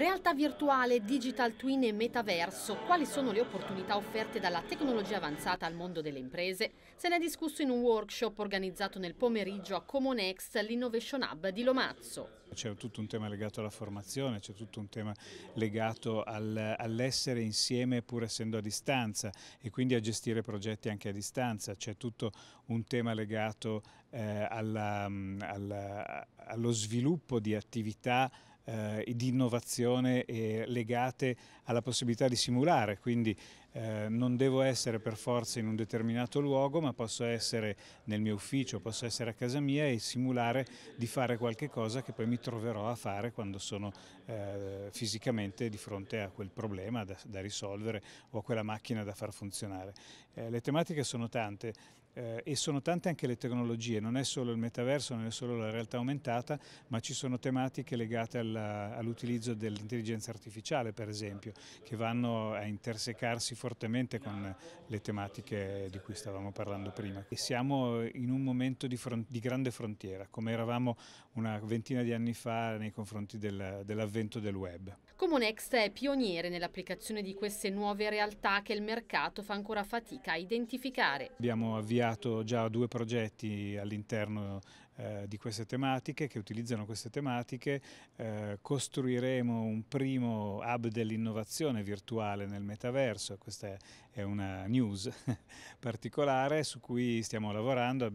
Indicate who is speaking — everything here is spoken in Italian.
Speaker 1: Realtà virtuale, digital twin e metaverso, quali sono le opportunità offerte dalla tecnologia avanzata al mondo delle imprese? Se ne è discusso in un workshop organizzato nel pomeriggio a Comonext, l'Innovation Hub di Lomazzo.
Speaker 2: C'è tutto un tema legato alla formazione, c'è tutto un tema legato al, all'essere insieme pur essendo a distanza e quindi a gestire progetti anche a distanza, c'è tutto un tema legato eh, alla, mm, alla, allo sviluppo di attività eh, di innovazione eh, legate alla possibilità di simulare, quindi eh, non devo essere per forza in un determinato luogo ma posso essere nel mio ufficio, posso essere a casa mia e simulare di fare qualche cosa che poi mi troverò a fare quando sono eh, fisicamente di fronte a quel problema da, da, risolvere o a quella macchina da far funzionare. Eh, le tematiche sono tante eh, e sono tante anche le tecnologie, non è solo il metaverso, non è solo la realtà aumentata, ma ci sono tematiche legate all'utilizzo dell'intelligenza artificiale, per esempio, che vanno a intersecarsi fortemente con le tematiche di cui stavamo parlando prima. E siamo in un momento di, di, grande frontiera, come eravamo una ventina di anni fa nei confronti del, dell'avvento del web.
Speaker 1: Comunext è pioniere nell'applicazione di queste nuove realtà che il mercato fa ancora fatica a identificare.
Speaker 2: Abbiamo avviato avviato già due progetti all'interno eh, di queste tematiche, che utilizzano queste tematiche. Eh, costruiremo un primo hub dell'innovazione virtuale nel metaverso, questa è una news particolare su cui stiamo lavorando.